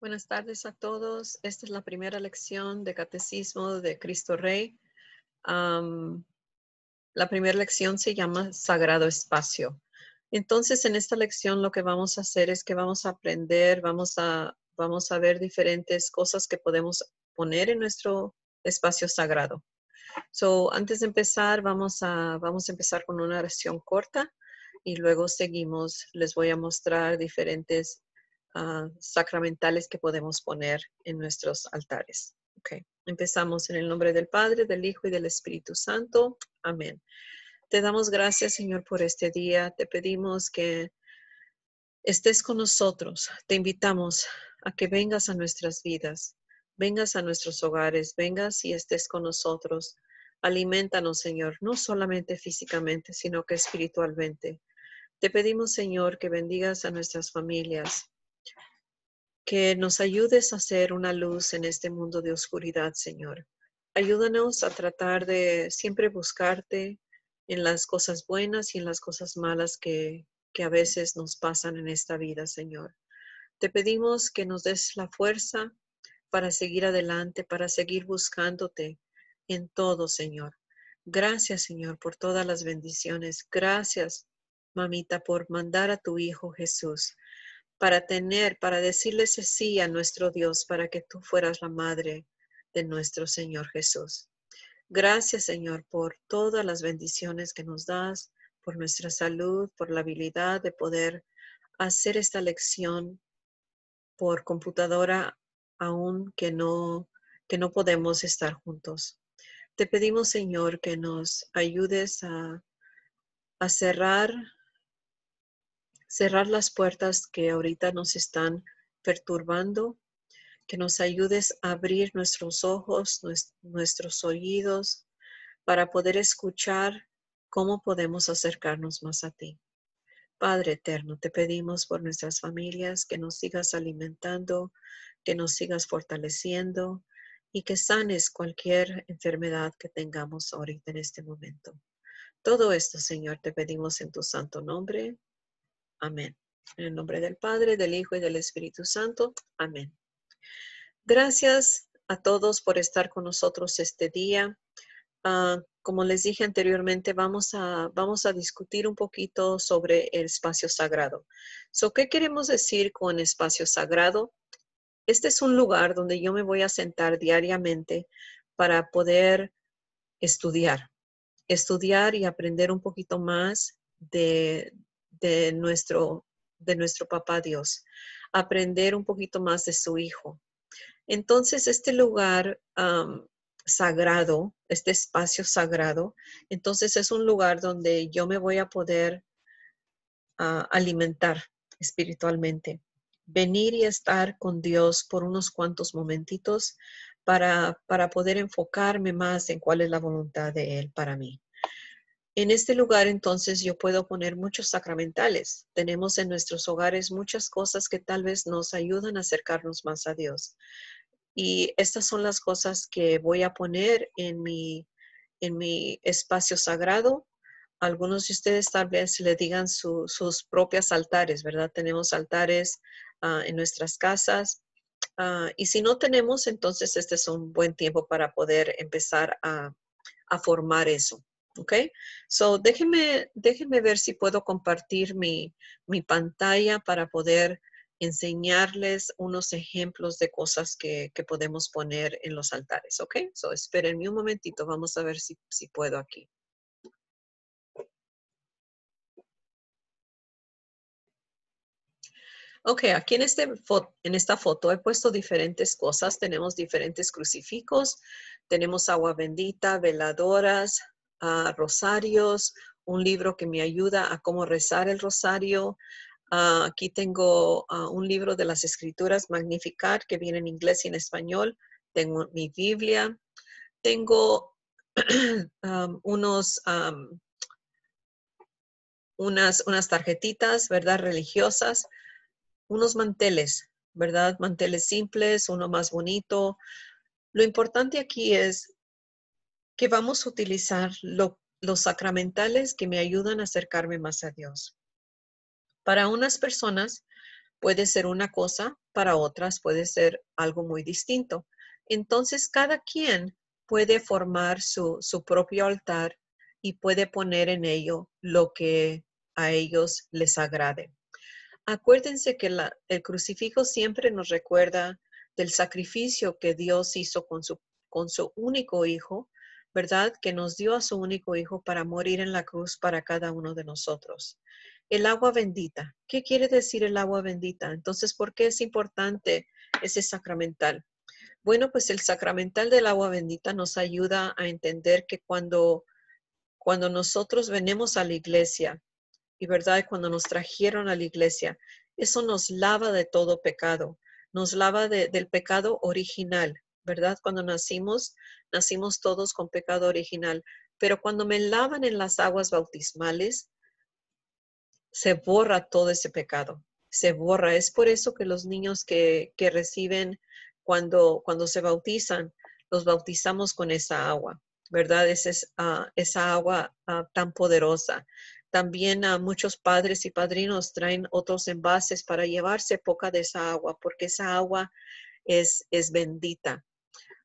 Buenas tardes a todos. Esta es la primera lección de Catecismo de Cristo Rey. la primera lección se llama Sagrado Espacio. Entonces, en esta lección lo que vamos a hacer es que vamos a aprender, vamos a, vamos a ver diferentes cosas que podemos poner en nuestro espacio sagrado. So, antes de empezar, vamos a, vamos a empezar con una oración corta y luego seguimos. Les voy a mostrar diferentes Ah, sacramentales que podemos poner en nuestros altares. Okay. Empezamos en el nombre del Padre, del Hijo y del Espíritu Santo. Amén. Te damos gracias, Señor, por este día. Te pedimos que estés con nosotros. Te invitamos a que vengas a nuestras vidas, vengas a nuestros hogares, vengas y estés con nosotros. Alimentanos, Señor, no solamente físicamente, sino que espiritualmente. Te pedimos, Señor, que bendigas a nuestras familias, que nos ayudes a ser una luz en este mundo de oscuridad, Señor. Ayúdanos a tratar de siempre buscarte en las cosas buenas y en las cosas malas que, a veces nos pasan en esta vida, Señor. Te pedimos que nos des la fuerza para seguir adelante, para seguir buscándote en todo, Señor. Gracias, Señor, por todas las bendiciones. Gracias, mamita, por mandar a tu Hijo Jesús para tener, para decirles sí a nuestro Dios, para que tú fueras la madre de nuestro Señor Jesús. Gracias, Señor, por todas las bendiciones que nos das, por nuestra salud, por la habilidad de poder hacer esta lección por computadora, aun que no, que no podemos estar juntos. Te pedimos, Señor, que nos ayudes a, a cerrar cerrar las puertas que ahorita nos están perturbando, que nos ayudes a abrir nuestros ojos, nuestros oídos, para poder escuchar cómo podemos acercarnos más a ti. Padre eterno, te pedimos por nuestras familias que nos sigas alimentando, que nos sigas fortaleciendo y que sanes cualquier enfermedad que tengamos ahorita en este momento. Todo esto, Señor, te pedimos en tu santo nombre. Amén. En el nombre del Padre, del Hijo y del Espíritu Santo. Amén. Gracias a todos por estar con nosotros este día. Ah, como les dije anteriormente, vamos a, vamos a discutir un poquito sobre el espacio sagrado. So, ¿Qué queremos decir con espacio sagrado? Este es un lugar donde yo me voy a sentar diariamente para poder estudiar, estudiar y aprender un poquito más de, de nuestro, de nuestro papá Dios, aprender un poquito más de su Hijo. Entonces, este lugar sagrado, este espacio sagrado, entonces es un lugar donde yo me voy a poder ah, alimentar espiritualmente. Venir y estar con Dios por unos cuantos momentitos para, para poder enfocarme más en cuál es la voluntad de Él para mí. En este lugar entonces yo puedo poner muchos sacramentales. Tenemos en nuestros hogares muchas cosas que tal vez nos ayudan a acercarnos más a Dios. Y estas son las cosas que voy a poner en mi, en mi espacio sagrado. Algunos de ustedes tal vez le digan sus propias altares, ¿verdad? Tenemos altares ah, en nuestras casas. Ah, y si no tenemos, entonces este es un buen tiempo para poder empezar a, a formar eso. ¿ok? So, déjenme, déjenme ver si puedo compartir mi, pantalla para poder enseñarles unos ejemplos de cosas que, podemos poner en los altares, ¿ok? So, espérenme un momentito, vamos a ver si, puedo aquí. Ok, aquí en, este en esta foto he puesto diferentes cosas. Tenemos diferentes crucifijos, tenemos agua bendita, veladoras, rosarios, un libro que me ayuda a cómo rezar el rosario. Ah, aquí tengo ah, un libro de las escrituras magnificar que viene en inglés y en español. Tengo mi Biblia. Tengo unos, unas, unas tarjetitas, ¿verdad? Religiosas. Unos manteles, ¿verdad? Manteles simples, uno más bonito. Lo importante aquí es que vamos a utilizar los sacramentales que me ayudan a acercarme más a Dios. Para unas personas puede ser una cosa, para otras puede ser algo muy distinto. Entonces, cada quien puede formar su, su propio altar y puede poner en ello lo que a ellos les agrade. Acuérdense que el crucifijo siempre nos recuerda del sacrificio que Dios hizo con su, con su único hijo ¿verdad? Que nos dio a su único Hijo para morir en la cruz para cada uno de nosotros. El agua bendita. ¿Qué quiere decir el agua bendita? Entonces, ¿por qué es importante ese sacramental? Bueno, pues el sacramental del agua bendita nos ayuda a entender que cuando, cuando nosotros venimos a la iglesia, y verdad, cuando nos trajeron a la iglesia, eso nos lava de todo pecado, nos lava del pecado original, ¿verdad? Cuando nacimos, nacimos todos con pecado original, pero cuando me lavan en las aguas bautismales, se borra todo ese pecado, se borra. Es por eso que los niños que, reciben cuando, cuando se bautizan, los bautizamos con esa agua, ¿verdad? Es, ah, esa agua ah, tan poderosa. También muchos padres y padrinos traen otros envases para llevarse poca de esa agua, porque esa agua es, es bendita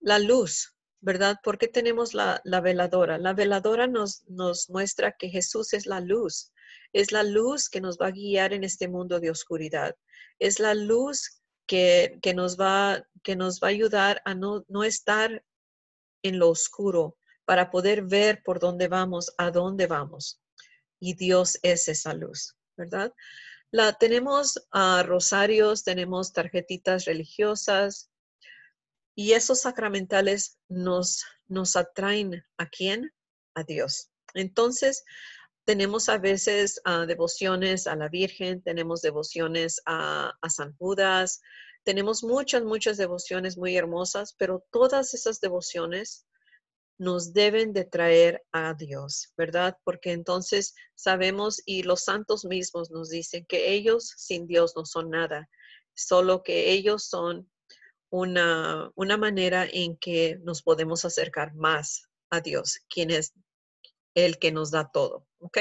la luz, ¿verdad? ¿Por qué tenemos la, la veladora? La veladora nos, nos muestra que Jesús es la luz. Es la luz que nos va a guiar en este mundo de oscuridad. Es la luz que, nos, va, que nos va a ayudar a no, no estar en lo oscuro para poder ver por dónde vamos, a dónde vamos. Y Dios es esa luz, ¿verdad? La, tenemos ah, rosarios, tenemos tarjetitas religiosas, y esos sacramentales nos, nos atraen a quién? A Dios. Entonces, tenemos a veces ah, devociones a la Virgen, tenemos devociones a, a, San Judas, tenemos muchas, muchas devociones muy hermosas, pero todas esas devociones nos deben de traer a Dios, ¿verdad? Porque entonces sabemos y los santos mismos nos dicen que ellos sin Dios no son nada, solo que ellos son una, manera en que nos podemos acercar más a Dios, quien es el que nos da todo. ¿Ok?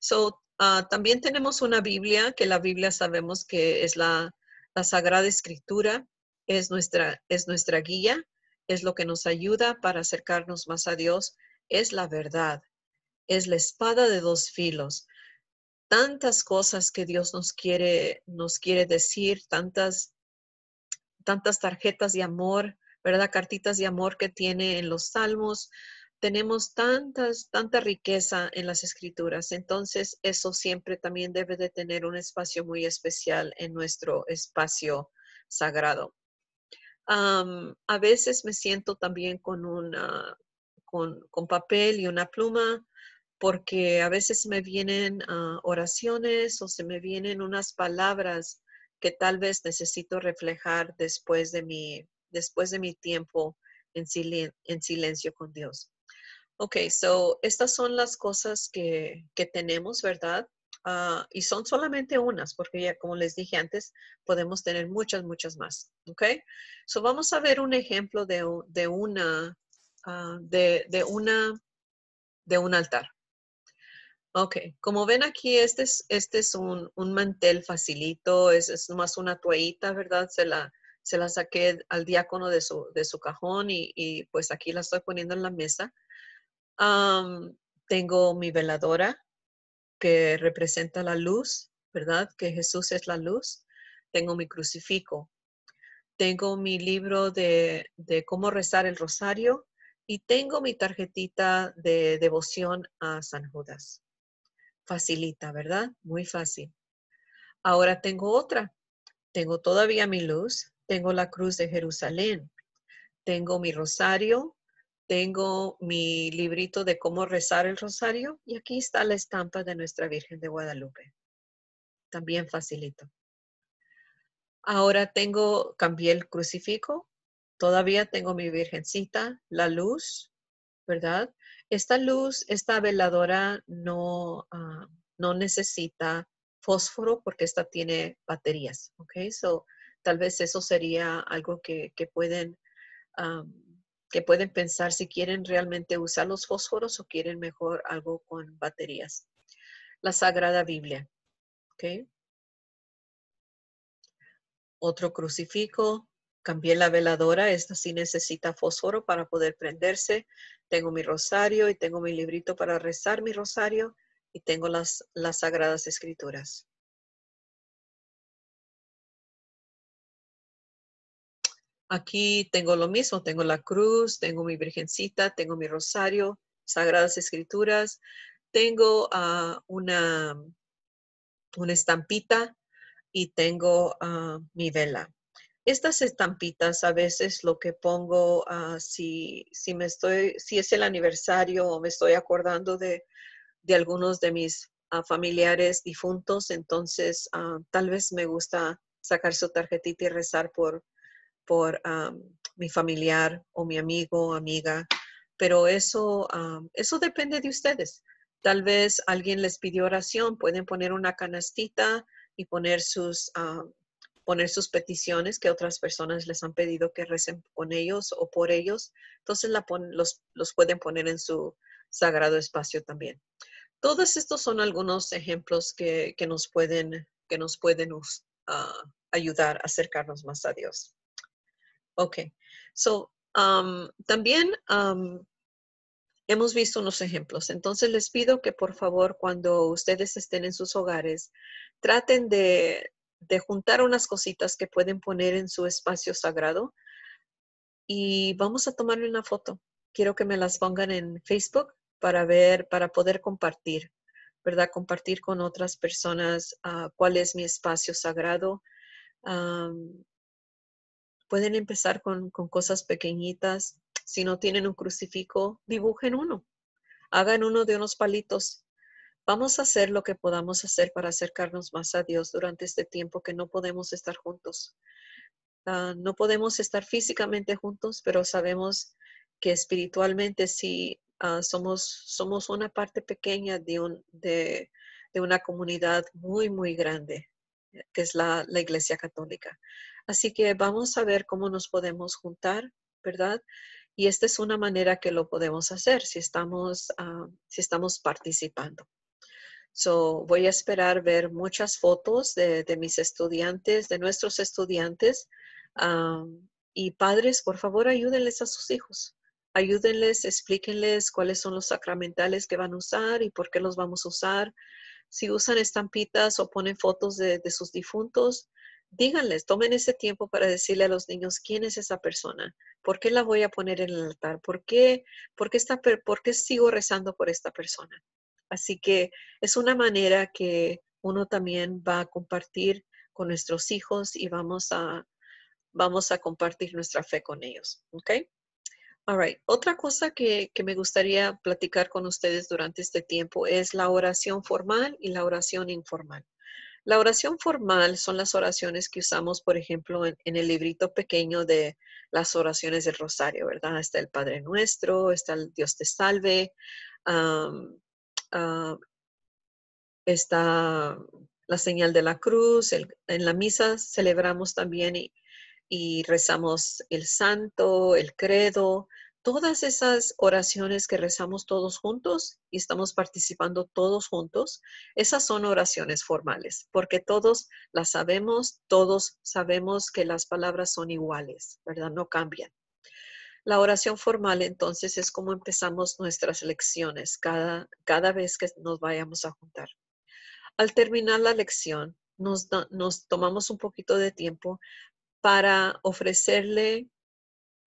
So, ah, también tenemos una Biblia, que la Biblia sabemos que es la, la Sagrada Escritura, es nuestra, es nuestra guía, es lo que nos ayuda para acercarnos más a Dios, es la verdad, es la espada de dos filos. Tantas cosas que Dios nos quiere, nos quiere decir, tantas tantas tarjetas de amor, ¿verdad? Cartitas de amor que tiene en los salmos. Tenemos tantas, tanta riqueza en las escrituras. Entonces, eso siempre también debe de tener un espacio muy especial en nuestro espacio sagrado. a veces me siento también con, una, con, con, papel y una pluma porque a veces me vienen ah, oraciones o se me vienen unas palabras que tal vez necesito reflejar después de mi, después de mi tiempo en, silencio con Dios. Ok, so estas son las cosas que, que tenemos, ¿verdad? Ah, y son solamente unas, porque ya como les dije antes, podemos tener muchas, muchas más. Ok, so vamos a ver un ejemplo de, de una, ah, de, una, de un altar. Ok, como ven aquí, este es, este es un, mantel facilito, es, más una toallita, ¿verdad? Se la, se la saqué al diácono de su, cajón y, pues aquí la estoy poniendo en la mesa. tengo mi veladora que representa la luz, ¿verdad? Que Jesús es la luz. Tengo mi crucifijo. Tengo mi libro de cómo rezar el rosario y tengo mi tarjetita de devoción a San Judas facilita, ¿verdad? Muy fácil. Ahora tengo otra. Tengo todavía mi luz, tengo la cruz de Jerusalén, tengo mi rosario, tengo mi librito de cómo rezar el rosario y aquí está la estampa de nuestra Virgen de Guadalupe. También facilito. Ahora tengo, cambié el crucifijo, todavía tengo mi Virgencita, la luz, ¿verdad? Esta luz, esta veladora no, ah, no necesita fósforo porque esta tiene baterías, ¿ok? So, tal vez eso sería algo que, que pueden... que pueden pensar si quieren realmente usar los fósforos o quieren mejor algo con baterías. La Sagrada Biblia. ¿ok? Otro crucifijo, Cambié la veladora, esta sí necesita fósforo para poder prenderse. Tengo mi rosario y tengo mi librito para rezar mi rosario y tengo las, sagradas escrituras. Aquí tengo lo mismo, tengo la cruz, tengo mi virgencita, tengo mi rosario, sagradas escrituras, tengo ah, una, una estampita y tengo ah, mi vela estas estampitas a veces lo que pongo ah, si, si, me estoy, si es el aniversario o me estoy acordando de, algunos de mis ah, familiares difuntos, entonces ah, tal vez me gusta sacar su tarjetita y rezar por, por mi familiar o mi amigo o amiga. Pero eso, eso depende de ustedes. Tal vez alguien les pidió oración, pueden poner una canastita y poner sus, poner sus peticiones que otras personas les han pedido que recen con ellos o por ellos. Entonces los, pueden poner en su sagrado espacio también. Todos estos son algunos ejemplos que, nos pueden, que nos pueden ah, ayudar a acercarnos más a Dios. Ok, so también hemos visto unos ejemplos. Entonces les pido que por favor cuando ustedes estén en sus hogares traten de de juntar unas cositas que pueden poner en su espacio sagrado y vamos a tomarle una foto. Quiero que me las pongan en Facebook para ver, para poder compartir, ¿verdad? Compartir con otras personas ah, cuál es mi espacio sagrado. pueden empezar con, con cosas pequeñitas. Si no tienen un crucifijo, dibujen uno. Hagan uno de unos palitos Vamos a hacer lo que podamos hacer para acercarnos más a Dios durante este tiempo que no podemos estar juntos. Ah, no podemos estar físicamente juntos, pero sabemos que espiritualmente sí ah, somos, somos una parte pequeña de, una comunidad muy, muy grande, eh, que es la, Iglesia Católica. Así que vamos a ver cómo nos podemos juntar, ¿verdad? Y esta es una manera que lo podemos hacer si estamos, ah, si estamos participando. So, voy a esperar ver muchas fotos de, mis estudiantes, de nuestros estudiantes. y padres, por favor, ayúdenles a sus hijos. Ayúdenles, explíquenles cuáles son los sacramentales que van a usar y por qué los vamos a usar. Si usan estampitas o ponen fotos de, sus difuntos, díganles, tomen ese tiempo para decirle a los niños quién es esa persona, por qué la voy a poner en el altar, por qué, por qué, está, por qué sigo rezando por esta persona. Así que es una manera que uno también va a compartir con nuestros hijos y vamos a, vamos a compartir nuestra fe con ellos. ¿Ok? All right. Otra cosa que, me gustaría platicar con ustedes durante este tiempo es la oración formal y la oración informal. La oración formal son las oraciones que usamos, por ejemplo, en, el librito pequeño de las oraciones del rosario, ¿verdad? Está el Padre Nuestro, está el Dios te salve, Ah, está la señal de la cruz. en la misa celebramos también y, y, rezamos el santo, el credo, todas esas oraciones que rezamos todos juntos y estamos participando todos juntos. Esas son oraciones formales porque todos las sabemos, todos sabemos que las palabras son iguales, ¿verdad? No cambian. La oración formal entonces es como empezamos nuestras lecciones cada, cada vez que nos vayamos a juntar. Al terminar la lección, nos, nos tomamos un poquito de tiempo para ofrecerle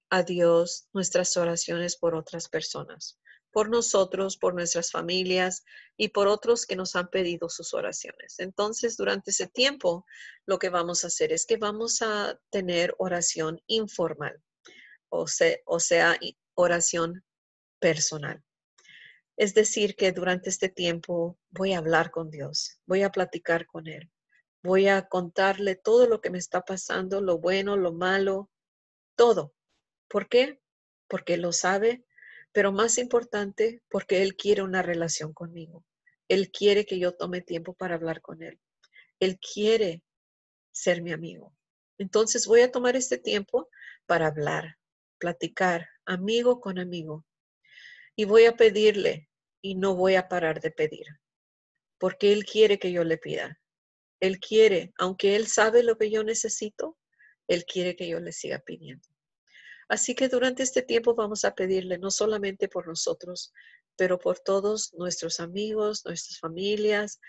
a Dios nuestras oraciones por otras personas, por nosotros, por nuestras familias y por otros que nos han pedido sus oraciones. Entonces, durante ese tiempo, lo que vamos a hacer es que vamos a tener oración informal o, sea, oración personal. Es decir, que durante este tiempo voy a hablar con Dios, voy a platicar con Él, voy a contarle todo lo que me está pasando, lo bueno, lo malo, todo. ¿Por qué? Porque lo sabe, pero más importante, porque Él quiere una relación conmigo. Él quiere que yo tome tiempo para hablar con Él. Él quiere ser mi amigo. Entonces voy a tomar este tiempo para hablar, platicar amigo con amigo. Y voy a pedirle y no voy a parar de pedir, porque Él quiere que yo le pida. Él quiere, aunque Él sabe lo que yo necesito, Él quiere que yo le siga pidiendo. Así que durante este tiempo vamos a pedirle no solamente por nosotros, pero por todos nuestros amigos, nuestras familias,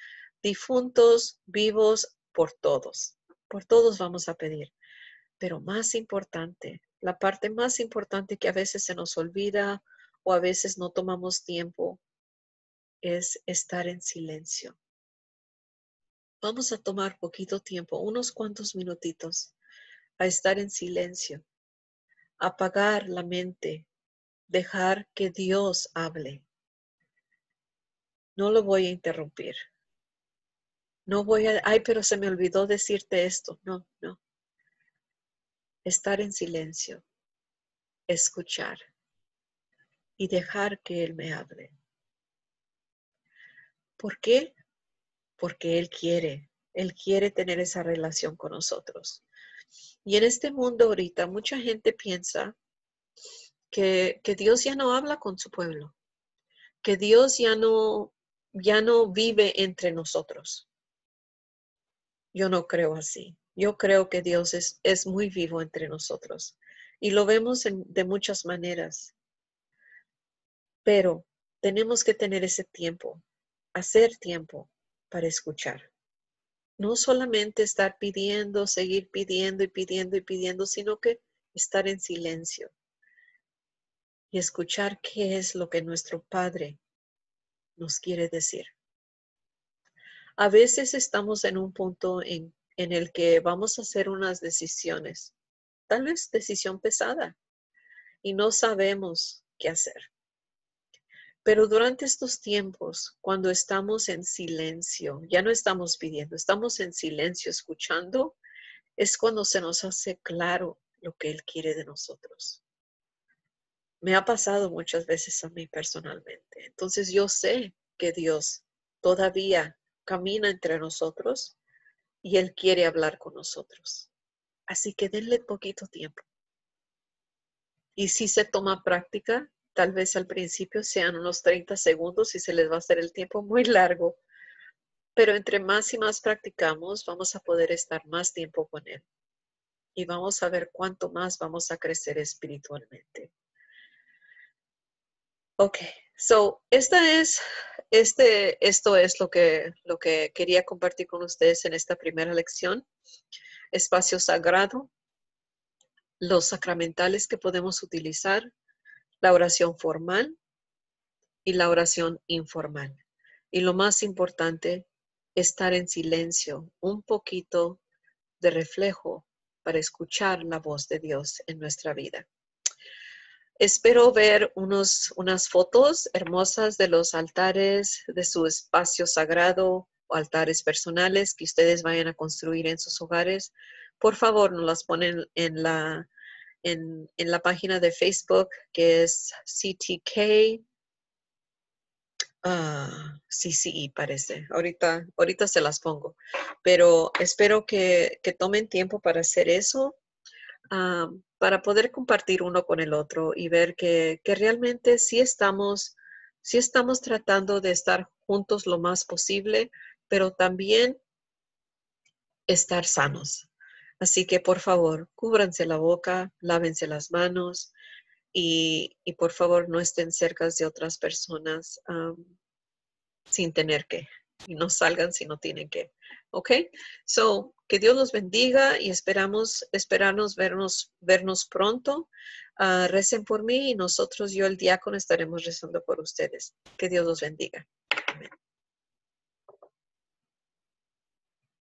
difuntos, vivos, por todos. Por todos vamos a pedir. Pero más importante, la parte más importante que a veces se nos olvida o a veces no tomamos tiempo es estar en silencio. Vamos a tomar poquito tiempo, unos cuantos minutitos, a estar en silencio, apagar la mente, dejar que Dios hable. No lo voy a interrumpir. No voy a, ay, pero se me olvidó decirte esto. No, no estar en silencio, escuchar y dejar que Él me hable. ¿Por qué? Porque Él quiere, Él quiere tener esa relación con nosotros. Y en este mundo ahorita mucha gente piensa que, que Dios ya no habla con su pueblo, que Dios ya no, ya no vive entre nosotros. Yo no creo así. Yo creo que Dios es, muy vivo entre nosotros y lo vemos de muchas maneras. Pero tenemos que tener ese tiempo, hacer tiempo para escuchar. No solamente estar pidiendo, seguir pidiendo y pidiendo y pidiendo, sino que estar en silencio y escuchar qué es lo que nuestro Padre nos quiere decir. A veces estamos en un punto en en el que vamos a hacer unas decisiones, tal vez decisión pesada, y no sabemos qué hacer. Pero durante estos tiempos, cuando estamos en silencio, ya no estamos pidiendo, estamos en silencio escuchando, es cuando se nos hace claro lo que Él quiere de nosotros. Me ha pasado muchas veces a mí personalmente. Entonces yo sé que Dios todavía camina entre nosotros y Él quiere hablar con nosotros. Así que denle poquito tiempo. Y si se toma práctica, tal vez al principio sean unos 30 segundos y se les va a hacer el tiempo muy largo. Pero entre más y más practicamos, vamos a poder estar más tiempo con Él. Y vamos a ver cuánto más vamos a crecer espiritualmente. Ok, so esta es este, esto es lo que, lo que quería compartir con ustedes en esta primera lección. Espacio sagrado, los sacramentales que podemos utilizar, la oración formal y la oración informal. Y lo más importante, estar en silencio, un poquito de reflejo para escuchar la voz de Dios en nuestra vida. Espero ver unos, unas fotos hermosas de los altares, de su espacio sagrado o altares personales que ustedes vayan a construir en sus hogares. Por favor, nos las ponen en la, en, la página de Facebook que es CTK. Ah, sí, sí, parece. Ahorita, ahorita se las pongo. Pero espero que, que tomen tiempo para hacer eso Ah, para poder compartir uno con el otro y ver que, realmente sí estamos, estamos tratando de estar juntos lo más posible, pero también estar sanos. Así que por favor, cúbranse la boca, lávense las manos y, por favor no estén cerca de otras personas sin tener que. Y no salgan si no tienen que. ¿Ok? So, que Dios los bendiga y esperamos, esperarnos vernos, vernos pronto. Ah, recen por mí y nosotros, yo el diácono, estaremos rezando por ustedes. Que Dios los bendiga.